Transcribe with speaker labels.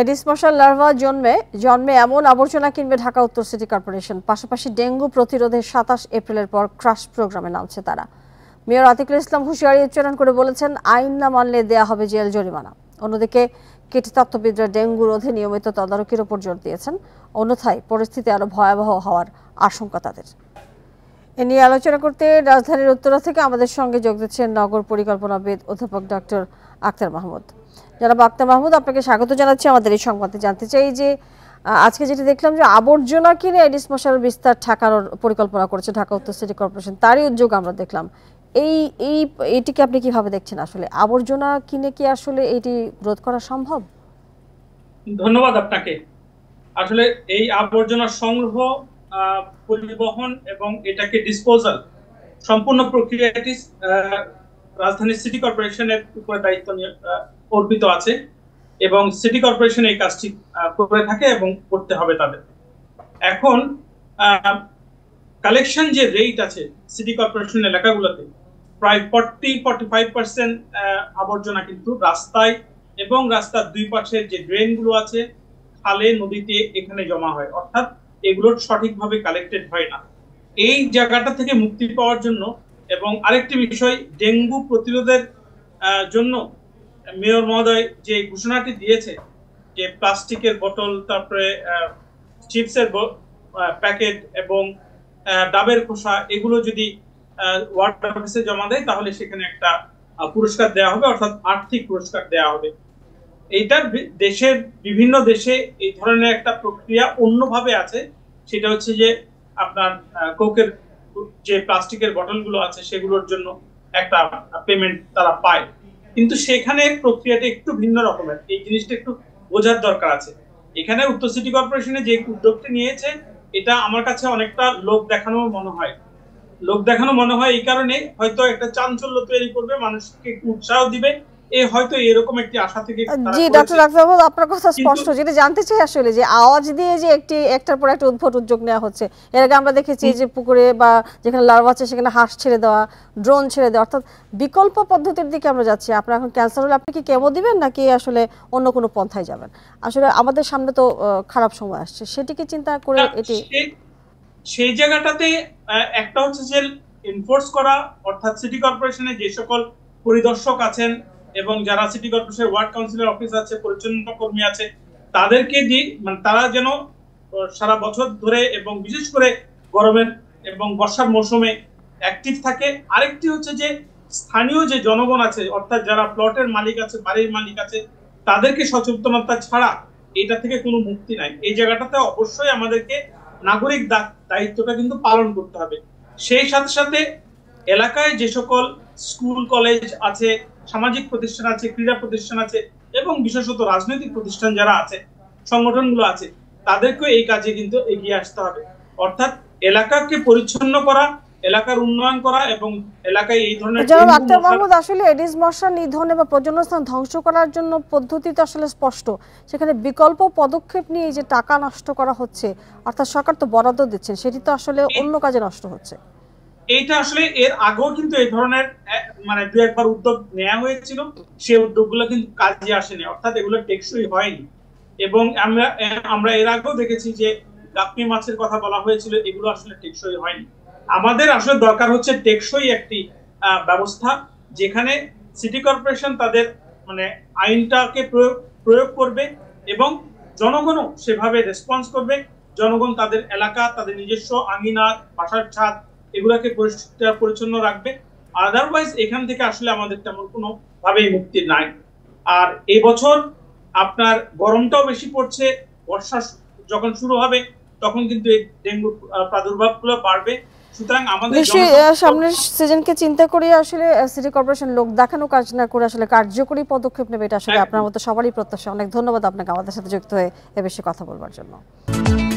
Speaker 1: Aedes মশার larva জন্মে জন্মে এমন আবর্জনা কিনবে ঢাকা উত্তর সিটি কর্পোরেশন পাশাপাশি ডেঙ্গু প্রতিরোধে সাতাশ এপ্রিলের পর ক্রাশ প্রোগ্রামে নামছে তারা মেয়র আতিকুল ইসলাম হুঁশিয়ারি উচ্চারণ করে বলেছেন আইন না মানলে দেয়া হবে জেল জরিমানা অন্যদিকে কীটতত্ত্ববিদরা ডেঙ্গু রোধে নিয়মিত তদারকির ওপর জোর দিয়েছেন অন্যথায় পরিস্থিতি আরও ভয়াবহ হওয়ার আশঙ্কা তাদের এ নিয়ে আলোচনা করতে রাজধানীর উত্তরা থেকে আমাদের সঙ্গে যোগ দিচ্ছেন নগর পরিকল্পনাবিদ অধ্যাপক ডক্টর আক্তার মাহমুদ জনাব আক্তার মাহমুদ আপনাকে স্বাগত জানাচ্ছি আমাদের এই সংবাদে জানতে চাই যে আজকে যেটা দেখলাম যে আবর্জনা কিনে এডিস মশার বিস্তার ঠেকানোর পরিকল্পনা করেছে ঢাকা উত্তর সিটি কর্পোরেশন তারই উদ্যোগ আমরা দেখলাম এই এই এটিকে আপনি কিভাবে দেখছেন আসলে আবর্জনা কিনে কি আসলে এটি রোধ করা সম্ভব
Speaker 2: ধন্যবাদ আপনাকে আসলে এই আবর্জনা সংগ্রহ পরিবহন এবং এটাকে ডিসপোজাল সম্পূর্ণ প্রক্রিয়াটি রাজধানী সিটি কর্পোরেশনের উপরে দায়িত্ব অর্পিত আছে এবং সিটি কর্পোরেশন এই কাজটি করে থাকে এবং করতে হবে তাদের এখন কালেকশন যে রেট আছে সিটি কর্পোরেশন এলাকাগুলোতে প্রায় ফর্টি ফর্টি ফাইভ পার্সেন্ট আবর্জনা কিন্তু রাস্তায় এবং রাস্তার দুই পাশের যে ড্রেনগুলো আছে খালে নদীতে এখানে জমা হয় অর্থাৎ এগুলোর সঠিকভাবে কালেক্টেড হয় না এই জায়গাটা থেকে মুক্তি পাওয়ার জন্য এবং আরেকটি বিষয় ডেঙ্গু প্রতিরোধের জন্য মেয়র মহোদয় যে ঘোষণাটি দিয়েছে যে প্লাস্টিকের বোতল তারপরে চিপসের প্যাকেট এবং ডাবের খোসা এগুলো যদি ওয়ার্ড অফিসে জমা দেয় তাহলে সেখানে একটা পুরস্কার দেওয়া হবে অর্থাৎ আর্থিক পুরস্কার দেওয়া হবে এইটার দেশের বিভিন্ন দেশে এই ধরনের একটা প্রক্রিয়া অন্যভাবে আছে সেটা হচ্ছে যে আপনার কোকের যে প্লাস্টিকের বটলগুলো আছে সেগুলোর জন্য একটা পেমেন্ট তারা পায় কিন্তু সেখানে প্রক্রিয়াটা একটু ভিন্ন রকমের এই জিনিসটা একটু বোঝার দরকার আছে এখানে উত্তর সিটি কর্পোরেশনে যে উদ্যোগটি নিয়েছে এটা আমার কাছে অনেকটা লোক দেখানো মনে হয় লোক দেখানো মনে হয় এই কারণে হয়তো একটা চাঞ্চল্য তৈরি করবে মানুষকে উৎসাহ দিবে স্পষ্ট
Speaker 1: যেটা জানতে চাই আসলে যে আওয়াজ দিয়ে যে একটি একটার পর একটা উদ্যোগ নেওয়া হচ্ছে দেখেছি যে পুকুরে বা যেখানে লার্ভা আছে সেখানে হাঁস ছেড়ে দেওয়া ড্রোন ছেড়ে দেওয়া অর্থাৎ বিকল্প পদ্ধতির দিকে আমরা যাচ্ছি আপনার এখন ক্যান্সার হলে আপনি কি কেমো দিবেন নাকি আসলে অন্য কোনো পন্থায় যাবেন আসলে আমাদের সামনে তো খারাপ সময় আসছে সেটিকে চিন্তা করে
Speaker 2: এটি সেই জায়গাটাতে একটা হচ্ছে যে এনফোর্স করা অর্থাৎ সিটি কর্পোরেশনে যে সকল পরিদর্শক আছেন এবং যারা সিটি কর্পোরেশনের ওয়ার্ড কাউন্সিলের অফিস আছে পরিচ্ছন্ন কর্মী আছে তাদেরকে দিই মানে তারা যেন সারা বছর ধরে এবং বিশেষ করে গরমের এবং বর্ষার মৌসুমে অ্যাক্টিভ থাকে আরেকটি হচ্ছে যে স্থানীয় যে জনগণ আছে অর্থাৎ যারা প্লটের মালিক আছে বাড়ির মালিক আছে তাদেরকে সচেতনতা ছাড়া এটা থেকে কোনো মুক্তি নাই এই জায়গাটাতে অবশ্যই আমাদেরকে নাগরিক দায়িত্বটা কিন্তু পালন করতে হবে সেই সাথে সাথে এলাকায় যে সকল স্কুল কলেজ আছে সামাজিক প্রতিষ্ঠান আছে ক্রীড়া প্রতিষ্ঠান আছে এবং বিশেষত রাজনৈতিক প্রতিষ্ঠান যারা আছে সংগঠনগুলো আছে তাদেরকে এই কাজে কিন্তু এগিয়ে আসতে হবে অর্থাৎ এলাকাকে পরিচ্ছন্ন করা এলাকার উন্নয়ন করা এবং এলাকায় এই ধরনের
Speaker 1: আসলে এডিস ধ্বংস করার জন্য আসলে স্পষ্ট সেখানে বিকল্প পদক্ষেপ নিয়ে যে টাকা নষ্ট করা হচ্ছে অর্থাৎ সরকার তো বরাদ্দ সেটি তো আসলে অন্য কাজে নষ্ট হচ্ছে
Speaker 2: এইটা আসলে এর আগেও কিন্তু এই ধরনের মানে দু একবার উদ্যোগ নেওয়া হয়েছিল সেই উদ্যোগগুলো কিন্তু কাজে আসেনি অর্থাৎ এগুলো টেকসই হয়নি এবং আমরা আমরা এর আগেও দেখেছি যে গাপ্পি মাছের কথা বলা হয়েছিল এগুলো আসলে টেকসই হয়নি আমাদের আসলে দরকার হচ্ছে টেকসই একটি ব্যবস্থা যেখানে সিটি কর্পোরেশন তাদের মানে আইনটাকে প্রয়োগ প্রয়োগ করবে এবং জনগণও সেভাবে রেসপন্স করবে জনগণ তাদের এলাকা তাদের নিজস্ব আঙিনা বাসার ছাদ এগুলাকে পরিষ্কার পরিচ্ছন্ন রাখবে আদারওয়াইজ এখান থেকে আসলে আমাদের তেমন কোনো ভাবেই মুক্তি নাই আর এবছর আপনার গরমটাও বেশি পড়ছে বর্ষা যখন শুরু হবে তখন কিন্তু এই ডেঙ্গু প্রাদুর্ভাবগুলো বাড়বে
Speaker 1: কার্যকরী পদক্ষেপ নেবে এটা আসলে আপনার মতো সবারই প্রত্যাশা অনেক ধন্যবাদ আপনাকে আমাদের সাথে যুক্ত হয়ে এ বিষয়ে কথা বলবার জন্য